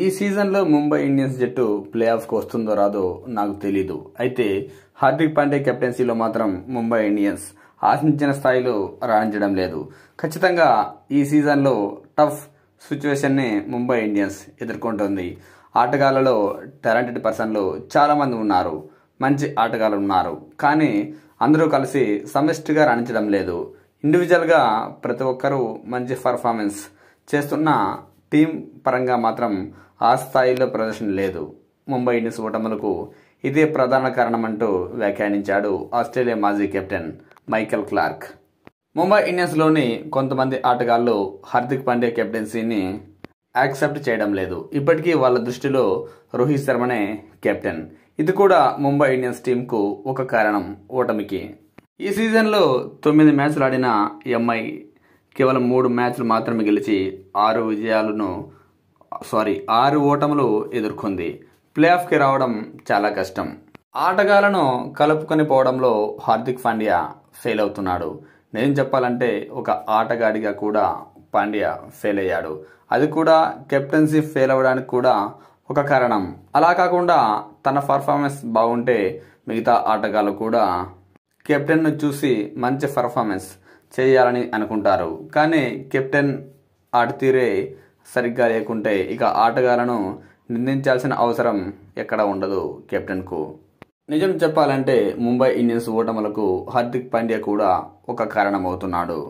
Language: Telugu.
ఈ సీజన్లో ముంబై ఇండియన్స్ జట్టు ప్లే ఆఫ్కి వస్తుందో రాదో నాకు తెలీదు అయితే హార్దిక్ పాండే కెప్టెన్సీలో మాత్రం ముంబై ఇండియన్స్ ఆశించిన స్థాయిలో రాణించడం లేదు ఖచ్చితంగా ఈ సీజన్లో టఫ్ సిచ్యువేషన్ని ముంబై ఇండియన్స్ ఎదుర్కొంటుంది ఆటగాళ్లలో టాలెంటెడ్ పర్సన్లు చాలామంది ఉన్నారు మంచి ఆటగాళ్ళు ఉన్నారు కానీ అందరూ కలిసి సమిష్టిగా రాణించడం లేదు ఇండివిజువల్గా ప్రతి ఒక్కరూ మంచి పర్ఫార్మెన్స్ చేస్తున్న టీం పరంగా మాత్రం ఆ స్థాయిలో ప్రదర్శన లేదు ముంబై ఇండియన్స్ ఓటములకు ఇదే ప్రధాన కారణమంటూ వ్యాఖ్యానించాడు ఆస్ట్రేలియా మాజీ కెప్టెన్ మైకెల్ క్లార్క్ ముంబై ఇండియన్స్లోని కొంతమంది ఆటగాళ్లు హార్దిక్ పాండ్యా కెప్టెన్సీని యాక్సెప్ట్ చేయడం లేదు ఇప్పటికీ వాళ్ళ దృష్టిలో రోహిత్ శర్మనే కెప్టెన్ ఇది కూడా ముంబై ఇండియన్స్ టీంకు ఒక కారణం ఓటమికి ఈ సీజన్లో తొమ్మిది మ్యాచ్లు ఆడిన ఎంఐ కేవలం మూడు మ్యాచ్లు మాత్రమే గెలిచి ఆరు విజయాలను సారీ ఆరు ఓటములు ఎదుర్కొంది ప్లేఆఫ్కి రావడం చాలా కష్టం ఆటగాళ్లను కలుపుకొని పోవడంలో హార్దిక్ పాండ్యా ఫెయిల్ అవుతున్నాడు నేను చెప్పాలంటే ఒక ఆటగాడిగా కూడా పాండ్యా ఫెయిల్ అయ్యాడు అది కూడా కెప్టెన్సీ ఫెయిల్ అవ్వడానికి కూడా ఒక కారణం అలా కాకుండా తన పర్ఫార్మెన్స్ బాగుంటే మిగతా ఆటగాళ్ళు కూడా కెప్టెన్ను చూసి మంచి పర్ఫార్మెన్స్ చేయాలని అనుకుంటారు కానీ కెప్టెన్ ఆడితీరే సరిగ్గా లేకుంటే ఇక ఆటగాళ్లను నిందించాల్సిన అవసరం ఎక్కడ ఉండదు కెప్టెన్కు నిజం చెప్పాలంటే ముంబై ఇండియన్స్ ఓటములకు హార్దిక్ పాండ్యా కూడా ఒక కారణమవుతున్నాడు